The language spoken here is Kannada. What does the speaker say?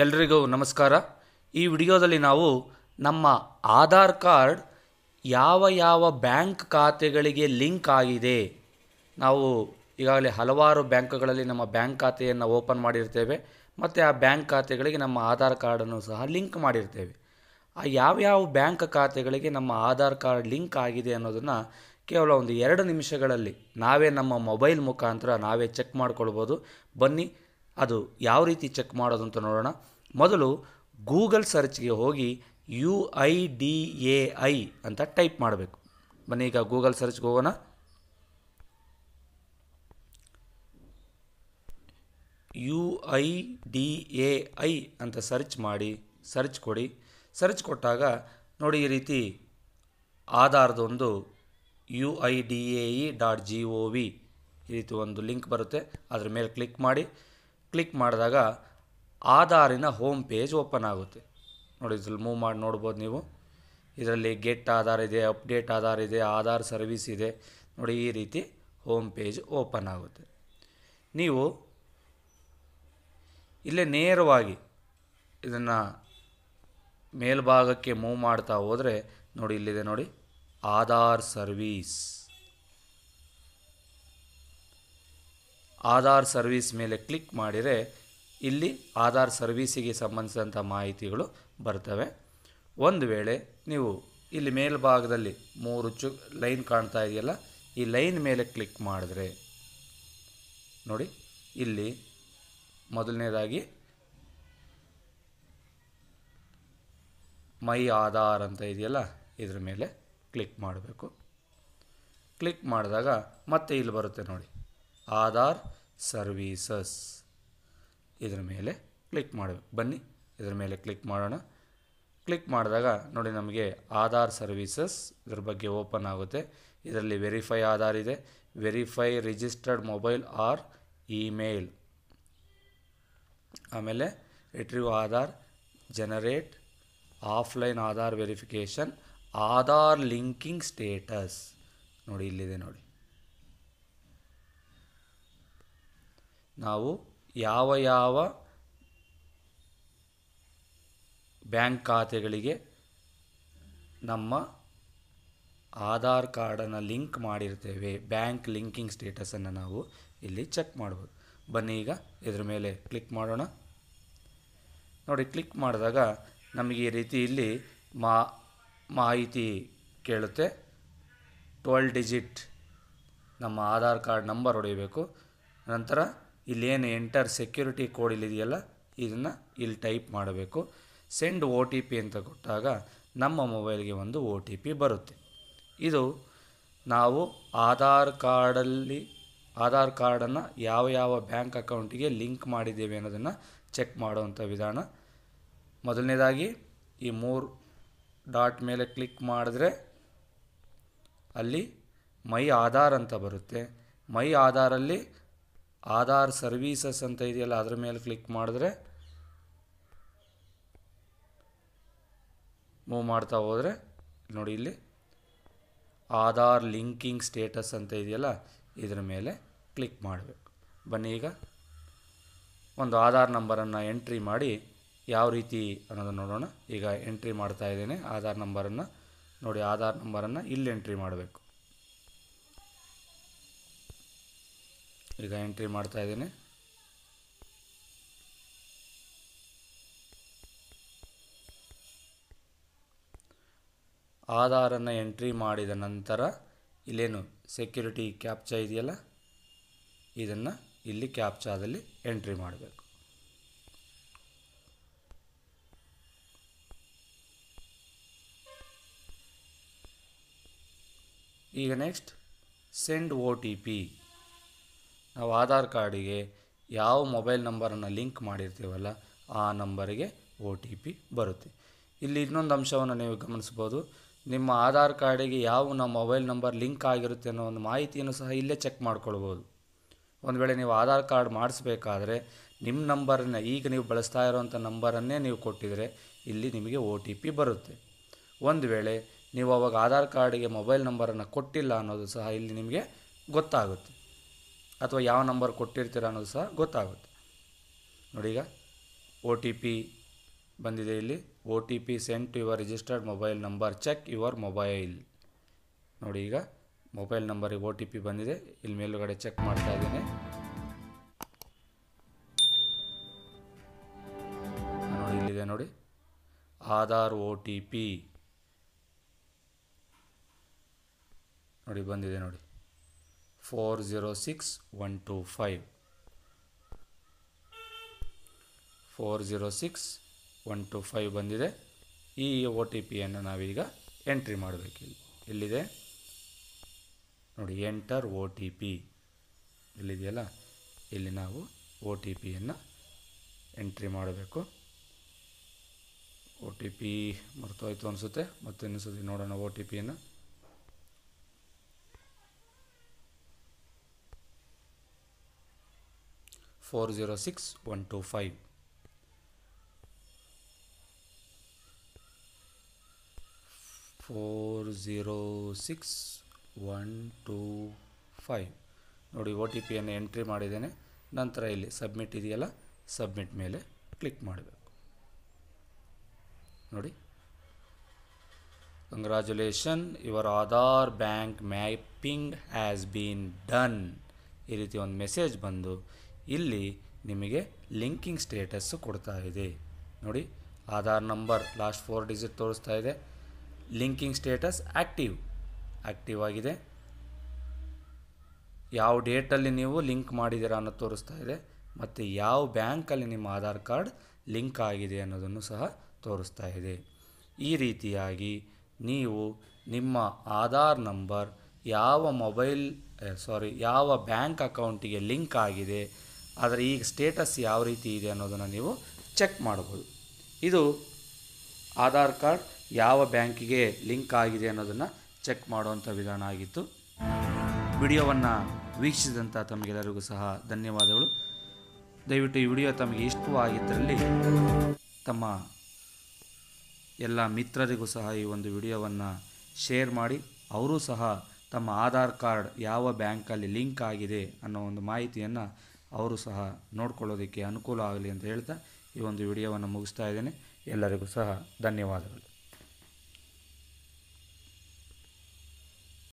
ಎಲ್ರಿಗೂ ನಮಸ್ಕಾರ ಈ ವಿಡಿಯೋದಲ್ಲಿ ನಾವು ನಮ್ಮ ಆಧಾರ್ ಕಾರ್ಡ್ ಯಾವ ಯಾವ ಬ್ಯಾಂಕ್ ಖಾತೆಗಳಿಗೆ ಲಿಂಕ್ ಆಗಿದೆ ನಾವು ಈಗಾಗಲೇ ಹಲವಾರು ಬ್ಯಾಂಕ್ಗಳಲ್ಲಿ ನಮ್ಮ ಬ್ಯಾಂಕ್ ಖಾತೆಯನ್ನು ಓಪನ್ ಮಾಡಿರ್ತೇವೆ ಮತ್ತು ಆ ಬ್ಯಾಂಕ್ ಖಾತೆಗಳಿಗೆ ನಮ್ಮ ಆಧಾರ್ ಕಾರ್ಡನ್ನು ಸಹ ಲಿಂಕ್ ಮಾಡಿರ್ತೇವೆ ಆ ಯಾವ್ಯಾವ ಬ್ಯಾಂಕ್ ಖಾತೆಗಳಿಗೆ ನಮ್ಮ ಆಧಾರ್ ಕಾರ್ಡ್ ಲಿಂಕ್ ಆಗಿದೆ ಅನ್ನೋದನ್ನು ಕೇವಲ ಒಂದು ಎರಡು ನಿಮಿಷಗಳಲ್ಲಿ ನಾವೇ ನಮ್ಮ ಮೊಬೈಲ್ ಮುಖಾಂತರ ನಾವೇ ಚೆಕ್ ಮಾಡ್ಕೊಳ್ಬೋದು ಬನ್ನಿ ಅದು ಯಾವ ರೀತಿ ಚೆಕ್ ಮಾಡೋದು ಅಂತ ನೋಡೋಣ ಮೊದಲು ಗೂಗಲ್ ಸರ್ಚ್ಗೆ ಹೋಗಿ U I D A I ಅಂತ ಟೈಪ್ ಮಾಡಬೇಕು ಬನ್ನಿ ಈಗ ಗೂಗಲ್ ಸರ್ಚ್ಗೆ ಹೋಗೋಣ U I D A I ಅಂತ ಸರ್ಚ್ ಮಾಡಿ ಸರ್ಚ್ ಕೊಡಿ ಸರ್ಚ್ ಕೊಟ್ಟಾಗ ನೋಡಿ ಈ ರೀತಿ ಆಧಾರದೊಂದು U I D A I dot G O V ಈ ರೀತಿ ಒಂದು ಲಿಂಕ್ ಬರುತ್ತೆ ಅದ್ರ ಮೇಲೆ ಕ್ಲಿಕ್ ಮಾಡಿ ಕ್ಲಿಕ್ ಮಾಡಿದಾಗ ಆಧಾರಿನ ಹೋಮ್ ಪೇಜ್ ಓಪನ್ ಆಗುತ್ತೆ ನೋಡಿ ಇದ್ರಲ್ಲಿ ಮೂವ್ ಮಾಡಿ ನೋಡ್ಬೋದು ನೀವು ಇದರಲ್ಲಿ ಗೆಟ್ ಆಧಾರ್ ಇದೆ ಅಪ್ಡೇಟ್ ಆಧಾರ್ ಇದೆ ಆಧಾರ್ ಸರ್ವೀಸ್ ಇದೆ ನೋಡಿ ಈ ರೀತಿ ಹೋಮ್ ಪೇಜ್ ಓಪನ್ ಆಗುತ್ತೆ ನೀವು ಇಲ್ಲೇ ನೇರವಾಗಿ ಇದನ್ನು ಮೇಲ್ಭಾಗಕ್ಕೆ ಮೂವ್ ಮಾಡ್ತಾ ಹೋದರೆ ನೋಡಿ ಇಲ್ಲಿದೆ ನೋಡಿ ಆಧಾರ್ ಸರ್ವೀಸ್ ಆಧಾರ್ ಸರ್ವೀಸ್ ಮೇಲೆ ಕ್ಲಿಕ್ ಮಾಡಿದರೆ ಇಲ್ಲಿ ಆಧಾರ್ ಸರ್ವೀಸಿಗೆ ಸಂಬಂಧಿಸಿದಂಥ ಮಾಹಿತಿಗಳು ಬರ್ತವೆ ಒಂದು ವೇಳೆ ನೀವು ಇಲ್ಲಿ ಮೇಲ್ಭಾಗದಲ್ಲಿ ಮೂರು ಚು ಲೈನ್ ಕಾಣ್ತಾ ಇದೆಯಲ್ಲ ಈ ಲೈನ್ ಮೇಲೆ ಕ್ಲಿಕ್ ಮಾಡಿದ್ರೆ ನೋಡಿ ಇಲ್ಲಿ ಮೊದಲನೇದಾಗಿ ಮೈ ಆಧಾರ್ ಅಂತ ಇದೆಯಲ್ಲ ಇದ್ರ ಮೇಲೆ ಕ್ಲಿಕ್ ಮಾಡಬೇಕು ಕ್ಲಿಕ್ ಮಾಡಿದಾಗ ಮತ್ತೆ ಇಲ್ಲಿ ಬರುತ್ತೆ ನೋಡಿ ಆಧಾರ್ ಸರ್ವೀಸಸ್ ಇದರ ಮೇಲೆ ಕ್ಲಿಕ್ ಮಾಡಬೇಕು ಬನ್ನಿ ಇದರ ಮೇಲೆ ಕ್ಲಿಕ್ ಮಾಡೋಣ ಕ್ಲಿಕ್ ಮಾಡಿದಾಗ ನೋಡಿ ನಮಗೆ ಆಧಾರ್ ಸರ್ವೀಸಸ್ ಇದ್ರ ಬಗ್ಗೆ ಓಪನ್ ಆಗುತ್ತೆ ಇದರಲ್ಲಿ ವೆರಿಫೈ ಆಧಾರ್ ಇದೆ verify registered mobile or email ಆಮೇಲೆ retrieve Aadhaar generate offline Aadhaar verification Aadhaar linking status ನೋಡಿ ಇಲ್ಲಿದೆ ನೋಡಿ ನಾವು ಯಾವ ಯಾವ ಬ್ಯಾಂಕ್ ಖಾತೆಗಳಿಗೆ ನಮ್ಮ ಆಧಾರ್ ಕಾರ್ಡನ್ನು ಲಿಂಕ್ ಮಾಡಿರ್ತೇವೆ ಬ್ಯಾಂಕ್ ಲಿಂಕಿಂಗ್ ಸ್ಟೇಟಸನ್ನು ನಾವು ಇಲ್ಲಿ ಚೆಕ್ ಮಾಡ್ಬೋದು ಬನ್ನಿ ಈಗ ಇದ್ರ ಮೇಲೆ ಕ್ಲಿಕ್ ಮಾಡೋಣ ನೋಡಿ ಕ್ಲಿಕ್ ಮಾಡಿದಾಗ ನಮಗೆ ಈ ರೀತಿ ಇಲ್ಲಿ ಮಾ ಮಾಹಿತಿ ಕೇಳುತ್ತೆ ಟ್ವೆಲ್ ಡಿಜಿಟ್ ನಮ್ಮ ಆಧಾರ್ ಕಾರ್ಡ್ ನಂಬರ್ ಹೊಡೆಯಬೇಕು ನಂತರ ಇಲ್ಲೇನು ಎಂಟರ್ ಸೆಕ್ಯೂರಿಟಿ ಕೋಡ್ ಇಲ್ಲಿದೆಯಲ್ಲ ಇದನ್ನು ಇಲ್ಲಿ ಟೈಪ್ ಮಾಡಬೇಕು ಸೆಂಡ್ ಓ ಟಿ ಪಿ ಅಂತ ಕೊಟ್ಟಾಗ ನಮ್ಮ ಮೊಬೈಲ್ಗೆ ಒಂದು ಓ ಟಿ ಪಿ ಬರುತ್ತೆ ಇದು ನಾವು ಆಧಾರ್ ಕಾರ್ಡಲ್ಲಿ ಆಧಾರ್ ಕಾರ್ಡನ್ನು ಯಾವ ಯಾವ ಬ್ಯಾಂಕ್ ಅಕೌಂಟಿಗೆ ಲಿಂಕ್ ಮಾಡಿದ್ದೇವೆ ಅನ್ನೋದನ್ನು ಚೆಕ್ ಮಾಡುವಂಥ ವಿಧಾನ ಮೊದಲನೇದಾಗಿ ಈ ಮೂರು ಡಾಟ್ ಮೇಲೆ ಕ್ಲಿಕ್ ಮಾಡಿದ್ರೆ ಅಲ್ಲಿ ಮೈ ಆಧಾರ್ ಅಂತ ಬರುತ್ತೆ ಮೈ ಆಧಾರಲ್ಲಿ ಆಧಾರ್ ಸರ್ವೀಸಸ್ ಅಂತ ಇದೆಯಲ್ಲ ಅದ್ರ ಮೇಲೆ ಕ್ಲಿಕ್ ಮಾಡಿದ್ರೆ ಮೂವ್ ಮಾಡ್ತಾ ಹೋದರೆ ನೋಡಿ ಇಲ್ಲಿ ಆಧಾರ್ ಲಿಂಕಿಂಗ್ ಸ್ಟೇಟಸ್ ಅಂತ ಇದೆಯಲ್ಲ ಇದರ ಮೇಲೆ ಕ್ಲಿಕ್ ಮಾಡಬೇಕು ಬನ್ನಿ ಈಗ ಒಂದು ಆಧಾರ್ ನಂಬರನ್ನು ಎಂಟ್ರಿ ಮಾಡಿ ಯಾವ ರೀತಿ ಅನ್ನೋದನ್ನು ನೋಡೋಣ ಈಗ ಎಂಟ್ರಿ ಮಾಡ್ತಾ ಇದ್ದೇನೆ ಆಧಾರ್ ನಂಬರನ್ನು ನೋಡಿ ಆಧಾರ್ ನಂಬರನ್ನು ಇಲ್ಲಿ ಎಂಟ್ರಿ ಮಾಡಬೇಕು ಈಗ ಎಂಟ್ರಿ ಮಾಡ್ತಾ ಇದ್ದೀನಿ ಆಧಾರನ್ನು ಎಂಟ್ರಿ ಮಾಡಿದ ನಂತರ ಇಲ್ಲೇನು ಸೆಕ್ಯೂರಿಟಿ ಕ್ಯಾಪ್ಚಾ ಇದೆಯಲ್ಲ ಇದನ್ನು ಇಲ್ಲಿ ಕ್ಯಾಪ್ಚಾದಲ್ಲಿ ಎಂಟ್ರಿ ಮಾಡಬೇಕು ಈಗ next send O T P ನಾವು ಆಧಾರ್ ಕಾರ್ಡಿಗೆ ಯಾವ ಮೊಬೈಲ್ ನಂಬರನ್ನು ಲಿಂಕ್ ಮಾಡಿರ್ತೀವಲ್ಲ ಆ ನಂಬರಿಗೆ ಒ ಟಿ ಪಿ ಬರುತ್ತೆ ಇಲ್ಲಿ ಇನ್ನೊಂದು ಅಂಶವನ್ನು ನೀವು ಗಮನಿಸ್ಬೋದು ನಿಮ್ಮ ಆಧಾರ್ ಕಾರ್ಡಿಗೆ ಯಾವ ನಮ್ಮ ಮೊಬೈಲ್ ನಂಬರ್ ಲಿಂಕ್ ಆಗಿರುತ್ತೆ ಅನ್ನೋ ಒಂದು ಮಾಹಿತಿಯನ್ನು ಸಹ ಇಲ್ಲೇ ಚೆಕ್ ಮಾಡ್ಕೊಳ್ಬೋದು ಒಂದು ವೇಳೆ ನೀವು ಆಧಾರ್ ಕಾರ್ಡ್ ಮಾಡಿಸ್ಬೇಕಾದ್ರೆ ನಿಮ್ಮ ನಂಬರನ್ನು ಈಗ ನೀವು ಬಳಸ್ತಾ ಇರೋವಂಥ ನಂಬರನ್ನೇ ನೀವು ಕೊಟ್ಟಿದರೆ ಇಲ್ಲಿ ನಿಮಗೆ ಒ ಟಿ ಪಿ ಬರುತ್ತೆ ಒಂದು ವೇಳೆ ನೀವು ಅವಾಗ ಆಧಾರ್ ಕಾರ್ಡಿಗೆ ಮೊಬೈಲ್ ನಂಬರನ್ನು ಕೊಟ್ಟಿಲ್ಲ ಅನ್ನೋದು ಸಹ ಇಲ್ಲಿ ನಿಮಗೆ ಗೊತ್ತಾಗುತ್ತೆ ಅಥವಾ ಯಾವ ನಂಬರ್ ಕೊಟ್ಟಿರ್ತೀರ ಅನ್ನೋದು ಸಹ ಗೊತ್ತಾಗುತ್ತೆ ನೋಡಿ ಈಗ ಒ ಟಿ ಪಿ ಬಂದಿದೆ ಇಲ್ಲಿ O T P send to your registered mobile number check your mobile ನೋಡಿ ಈಗ ಮೊಬೈಲ್ ನಂಬರಿಗೆ ಒ ಟಿ ಪಿ ಬಂದಿದೆ ಇಲ್ಲಿ ಮೇಲುಗಡೆ ಚೆಕ್ ಮಾಡ್ತಾ ಇದ್ದೀನಿ ನೋಡಿ ಇಲ್ಲಿದೆ ನೋಡಿ ಆಧಾರ್ ಒ ಟಿ ಪಿ ನೋಡಿ ಬಂದಿದೆ ನೋಡಿ four zero six one two five four zero six one two five ಬಂದಿದೆ ಈ ಒ ಟಿ ಪಿಯನ್ನು ನಾವೀಗ ಎಂಟ್ರಿ ಮಾಡಬೇಕು ಎಲ್ಲಿದೆ ನೋಡಿ ಎಂಟರ್ ಒ ಟಿ ಪಿ ಎಲ್ಲಿದೆಯಲ್ಲ ಇಲ್ಲಿ ನಾವು ಒ ಟಿ ಪಿಯನ್ನು ಎಂಟ್ರಿ ಮಾಡಬೇಕು ಒ ಟಿ ಪಿ ಮರ್ತೋಯ್ತು ಅನಿಸುತ್ತೆ ಮತ್ತೆ ಇನ್ನೊಂದ್ಸತಿ ನೋಡೋಣ ಒ ಟಿ ಪಿಯನ್ನು four zero six one two five four zero six one two five ನೋಡಿ ಒ ಟಿ ಪಿಯನ್ನು ಎಂಟ್ರಿ ಮಾಡಿದ್ದೇನೆ ನಂತರ ಇಲ್ಲಿ ಸಬ್ಮಿಟ್ ಇದೆಯಲ್ಲ ಸಬ್ಮಿಟ್ ಮೇಲೆ ಕ್ಲಿಕ್ ಮಾಡಬೇಕು ನೋಡಿ congratulation your Aadhaar bank mapping has been done ಈ ರೀತಿ ಒಂದು ಮೆಸೇಜ್ ಬಂದು ಇಲ್ಲಿ ನಿಮಗೆ ಲಿಂಕಿಂಗ್ ಸ್ಟೇಟಸ್ಸು ಕೊಡ್ತಾ ಇದೆ ನೋಡಿ Aadhaar number last four digit ತೋರಿಸ್ತಾ ಇದೆ ಲಿಂಕಿಂಗ್ ಸ್ಟೇಟಸ್ ಆ್ಯಕ್ಟಿವ್ ಆ್ಯಕ್ಟಿವ್ ಆಗಿದೆ ಯಾವ ಡೇಟಲ್ಲಿ ನೀವು ಲಿಂಕ್ ಮಾಡಿದ್ದೀರಾ ಅನ್ನೋದು ತೋರಿಸ್ತಾ ಇದೆ ಮತ್ತು ಯಾವ ಬ್ಯಾಂಕಲ್ಲಿ ನಿಮ್ಮ ಆಧಾರ್ ಕಾರ್ಡ್ ಲಿಂಕ್ ಆಗಿದೆ ಅನ್ನೋದನ್ನು ಸಹ ತೋರಿಸ್ತಾ ಇದೆ ಈ ರೀತಿಯಾಗಿ ನೀವು ನಿಮ್ಮ ಆಧಾರ್ ನಂಬರ್ ಯಾವ ಮೊಬೈಲ್ ಸಾರಿ ಯಾವ ಬ್ಯಾಂಕ್ ಅಕೌಂಟಿಗೆ ಲಿಂಕ್ ಆಗಿದೆ ಆದರೆ ಈಗ ಸ್ಟೇಟಸ್ ಯಾವ ರೀತಿ ಇದೆ ಅನ್ನೋದನ್ನು ನೀವು ಚೆಕ್ ಮಾಡಬಹುದು ಇದು ಆಧಾರ್ ಕಾರ್ಡ್ ಯಾವ ಬ್ಯಾಂಕಿಗೆ ಲಿಂಕ್ ಆಗಿದೆ ಅನ್ನೋದನ್ನು ಚೆಕ್ ಮಾಡುವಂಥ ವಿಧಾನ ಆಗಿತ್ತು ವಿಡಿಯೋವನ್ನು ವೀಕ್ಷಿಸಿದಂಥ ತಮಗೆಲ್ಲರಿಗೂ ಸಹ ಧನ್ಯವಾದಗಳು ದಯವಿಟ್ಟು ಈ ವಿಡಿಯೋ ತಮಗೆ ಇಷ್ಟವಾಗಿದ್ದರಲ್ಲಿ ತಮ್ಮ ಎಲ್ಲ ಮಿತ್ರರಿಗೂ ಸಹ ಈ ಒಂದು ವಿಡಿಯೋವನ್ನು ಶೇರ್ ಮಾಡಿ ಅವರೂ ಸಹ ತಮ್ಮ ಆಧಾರ್ ಕಾರ್ಡ್ ಯಾವ ಬ್ಯಾಂಕಲ್ಲಿ ಲಿಂಕ್ ಆಗಿದೆ ಅನ್ನೋ ಒಂದು ಮಾಹಿತಿಯನ್ನು ಅವರು ಸಹ ನೋಡ್ಕೊಳ್ಳೋದಕ್ಕೆ ಅನುಕೂಲ ಆಗಲಿ ಅಂತ ಹೇಳ್ತಾ ಈ ಒಂದು ವಿಡಿಯೋವನ್ನು ಮುಗಿಸ್ತಾ ಇದ್ದೇನೆ ಎಲ್ಲರಿಗೂ ಸಹ ಧನ್ಯವಾದಗಳು